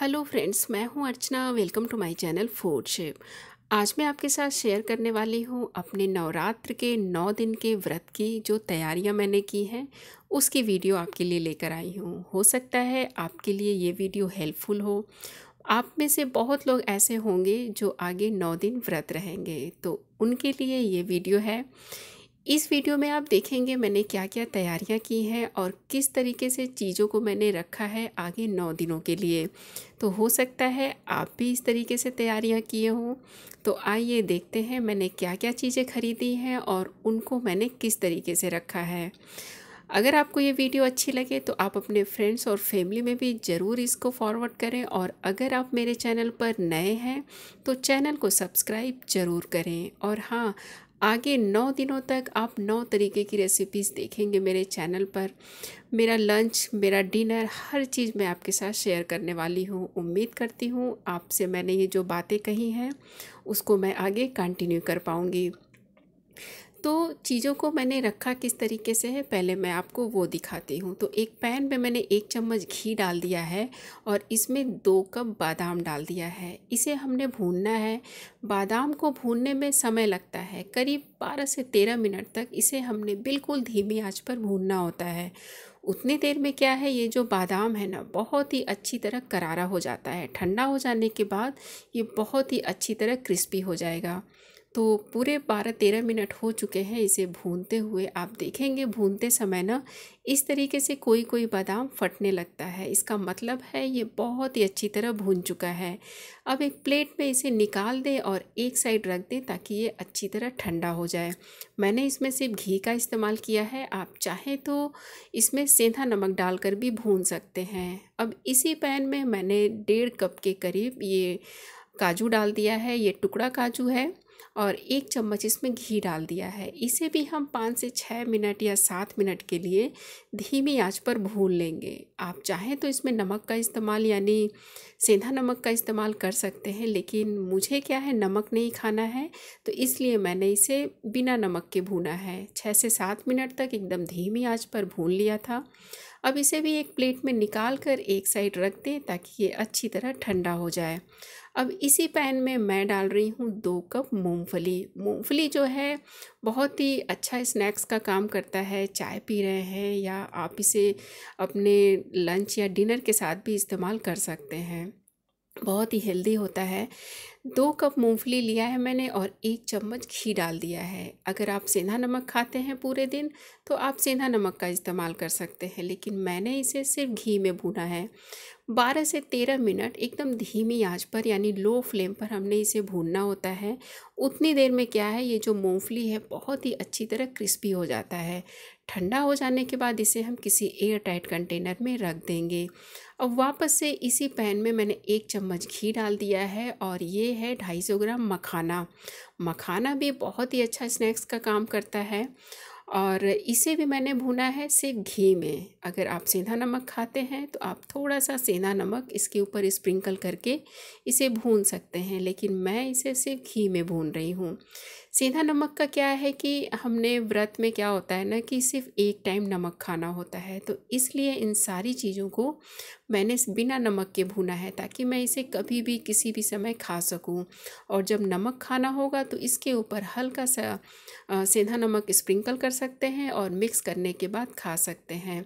hello friends मैं हूं Archana welcome to my channel food shape आज मैं आपके साथ शेयर करने वाली हूं अपने नवरात्र के नौ दिन के व्रत की जो तैयारियां मैंने की हैं उसकी वीडियो आपके लिए लेकर आई हूं हो सकता है आपके लिए ये वीडियो हेल्पफुल हो आप में से बहुत लोग ऐसे होंगे जो आगे नौ दिन व्रत रहेंगे तो उनके लिए ये वीडियो है इस वीडियो में आप देखेंगे मैंने क्या क्या तैयारियां की हैं और किस तरीके से चीज़ों को मैंने रखा है आगे नौ दिनों के लिए तो हो सकता है आप भी इस तरीके से तैयारियां किए हों तो आइए देखते हैं मैंने क्या क्या चीज़ें खरीदी हैं और उनको मैंने किस तरीके से रखा है अगर आपको ये वीडियो अच्छी लगे तो आप अपने फ्रेंड्स और फैमिली में भी ज़रूर इसको फॉरवर्ड करें और अगर आप मेरे चैनल पर नए हैं तो चैनल को सब्सक्राइब ज़रूर करें और हाँ आगे नौ दिनों तक आप नौ तरीके की रेसिपीज़ देखेंगे मेरे चैनल पर मेरा लंच मेरा डिनर हर चीज़ मैं आपके साथ शेयर करने वाली हूँ उम्मीद करती हूँ आपसे मैंने ये जो बातें कही हैं उसको मैं आगे कंटिन्यू कर पाऊँगी तो चीज़ों को मैंने रखा किस तरीके से है पहले मैं आपको वो दिखाती हूँ तो एक पैन में मैंने एक चम्मच घी डाल दिया है और इसमें दो कप बादाम डाल दिया है इसे हमने भूनना है बादाम को भूनने में समय लगता है करीब बारह से तेरह मिनट तक इसे हमने बिल्कुल धीमी आँच पर भूनना होता है उतनी देर में क्या है ये जो बादाम है ना बहुत ही अच्छी तरह करारा हो जाता है ठंडा हो जाने के बाद ये बहुत ही अच्छी तरह क्रिस्पी हो जाएगा तो पूरे बारह तेरह मिनट हो चुके हैं इसे भूनते हुए आप देखेंगे भूनते समय ना इस तरीके से कोई कोई बादाम फटने लगता है इसका मतलब है ये बहुत ही अच्छी तरह भून चुका है अब एक प्लेट में इसे निकाल दें और एक साइड रख दें ताकि ये अच्छी तरह ठंडा हो जाए मैंने इसमें सिर्फ घी का इस्तेमाल किया है आप चाहें तो इसमें सेंधा नमक डालकर भी भून सकते हैं अब इसी पैन में मैंने डेढ़ कप के करीब ये काजू डाल दिया है ये टुकड़ा काजू है और एक चम्मच इसमें घी डाल दिया है इसे भी हम पाँच से छः मिनट या सात मिनट के लिए धीमी आंच पर भून लेंगे आप चाहें तो इसमें नमक का इस्तेमाल यानी सेंधा नमक का इस्तेमाल कर सकते हैं लेकिन मुझे क्या है नमक नहीं खाना है तो इसलिए मैंने इसे बिना नमक के भूना है छः से सात मिनट तक एकदम धीमी आँच पर भून लिया था अब इसे भी एक प्लेट में निकाल कर एक साइड रख दें ताकि ये अच्छी तरह ठंडा हो जाए अब इसी पैन में मैं डाल रही हूँ दो कप मूंगफली मूंगफली जो है बहुत ही अच्छा स्नैक्स का काम करता है चाय पी रहे हैं या आप इसे अपने लंच या डिनर के साथ भी इस्तेमाल कर सकते हैं बहुत ही हेल्दी होता है दो कप मूंगफली लिया है मैंने और एक चम्मच घी डाल दिया है अगर आप सेंधा नमक खाते हैं पूरे दिन तो आप सेंधा नमक का इस्तेमाल कर सकते हैं लेकिन मैंने इसे सिर्फ घी में भुना है 12 से 13 मिनट एकदम धीमी आंच पर यानी लो फ्लेम पर हमने इसे भूनना होता है उतनी देर में क्या है ये जो मूंगफली है बहुत ही अच्छी तरह क्रिस्पी हो जाता है ठंडा हो जाने के बाद इसे हम किसी एयर टाइट कंटेनर में रख देंगे अब वापस से इसी पैन में मैंने एक चम्मच घी डाल दिया है और ये है ढाई सौ ग्राम मखाना मखाना भी बहुत ही अच्छा स्नैक्स का काम करता है और इसे भी मैंने भुना है सिर्फ घी में अगर आप सेंधा नमक खाते हैं तो आप थोड़ा सा सेंधा नमक इसके ऊपर स्प्रिंकल करके इसे भून सकते हैं लेकिन मैं इसे सिर्फ घी में भून रही हूँ सीधा नमक का क्या है कि हमने व्रत में क्या होता है ना कि सिर्फ एक टाइम नमक खाना होता है तो इसलिए इन सारी चीज़ों को मैंने बिना नमक के भूना है ताकि मैं इसे कभी भी किसी भी समय खा सकूं और जब नमक खाना होगा तो इसके ऊपर हल्का सा सीधा नमक स्प्रिंकल कर सकते हैं और मिक्स करने के बाद खा सकते हैं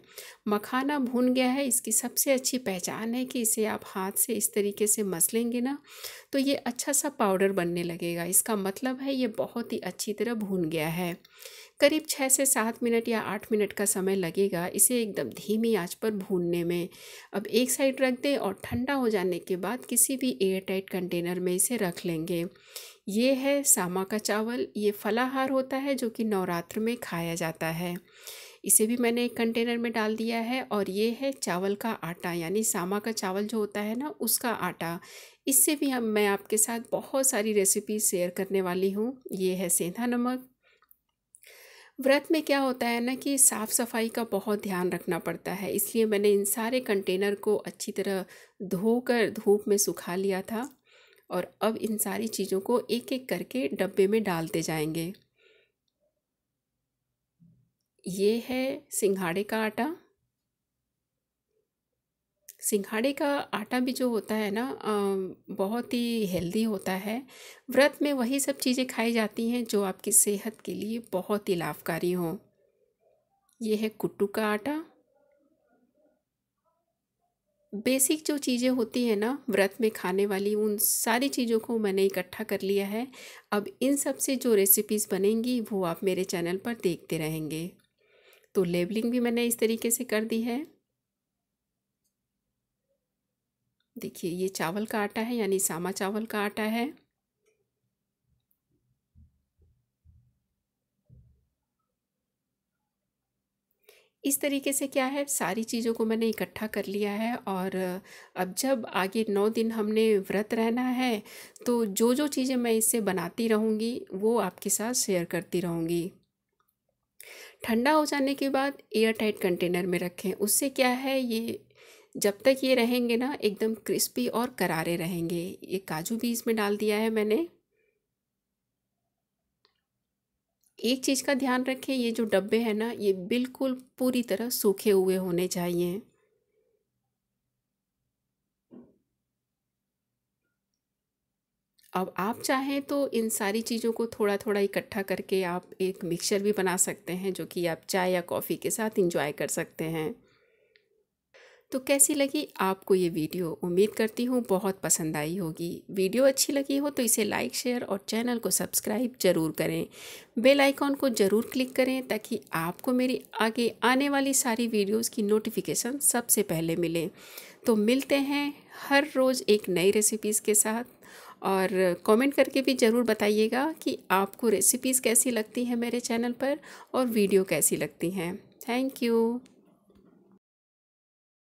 मखाना भून गया है इसकी सबसे अच्छी पहचान है कि इसे आप हाथ से इस तरीके से मसलेंगे ना तो ये अच्छा सा पाउडर बनने लगेगा इसका मतलब है ये बहुत बहुत ही अच्छी तरह भून गया है करीब छः से सात मिनट या आठ मिनट का समय लगेगा इसे एकदम धीमी आंच पर भूनने में अब एक साइड रख दें और ठंडा हो जाने के बाद किसी भी एयर टाइट कंटेनर में इसे रख लेंगे ये है सामा का चावल ये फलाहार होता है जो कि नवरात्र में खाया जाता है इसे भी मैंने एक कंटेनर में डाल दिया है और ये है चावल का आटा यानी सामा का चावल जो होता है ना उसका आटा इससे भी हम मैं आपके साथ बहुत सारी रेसिपी शेयर करने वाली हूँ ये है सेंधा नमक व्रत में क्या होता है ना कि साफ़ सफाई का बहुत ध्यान रखना पड़ता है इसलिए मैंने इन सारे कंटेनर को अच्छी तरह धोकर धूप में सुखा लिया था और अब इन सारी चीज़ों को एक एक करके डब्बे में डालते जाएंगे ये है सिंघाड़े का आटा सिंघाड़े का आटा भी जो होता है ना बहुत ही हेल्दी होता है व्रत में वही सब चीज़ें खाई जाती हैं जो आपकी सेहत के लिए बहुत ही लाभकारी हों ये है कुट्टू का आटा बेसिक जो चीज़ें होती हैं ना व्रत में खाने वाली उन सारी चीज़ों को मैंने इकट्ठा कर लिया है अब इन सब से जो रेसिपीज़ बनेंगी वो आप मेरे चैनल पर देखते रहेंगे तो लेबलिंग भी मैंने इस तरीके से कर दी है देखिए ये चावल का आटा है यानी सामा चावल का आटा है इस तरीके से क्या है सारी चीज़ों को मैंने इकट्ठा कर लिया है और अब जब आगे नौ दिन हमने व्रत रहना है तो जो जो चीज़ें मैं इससे बनाती रहूँगी वो आपके साथ शेयर करती रहूँगी ठंडा हो जाने के बाद एयर टाइट कंटेनर में रखें उससे क्या है ये जब तक ये रहेंगे ना एकदम क्रिस्पी और करारे रहेंगे ये काजू भी इसमें डाल दिया है मैंने एक चीज़ का ध्यान रखें ये जो डब्बे हैं ना ये बिल्कुल पूरी तरह सूखे हुए होने चाहिए अब आप चाहें तो इन सारी चीज़ों को थोड़ा थोड़ा इकट्ठा करके आप एक मिक्सचर भी बना सकते हैं जो कि आप चाय या कॉफ़ी के साथ इंजॉय कर सकते हैं तो कैसी लगी आपको ये वीडियो उम्मीद करती हूँ बहुत पसंद आई होगी वीडियो अच्छी लगी हो तो इसे लाइक शेयर और चैनल को सब्सक्राइब ज़रूर करें बेल आइकॉन को ज़रूर क्लिक करें ताकि आपको मेरी आगे आने वाली सारी वीडियोस की नोटिफिकेशन सबसे पहले मिले तो मिलते हैं हर रोज़ एक नई रेसिपीज़ के साथ और कमेंट करके भी ज़रूर बताइएगा कि आपको रेसिपीज़ कैसी लगती हैं मेरे चैनल पर और वीडियो कैसी लगती हैं थैंक यू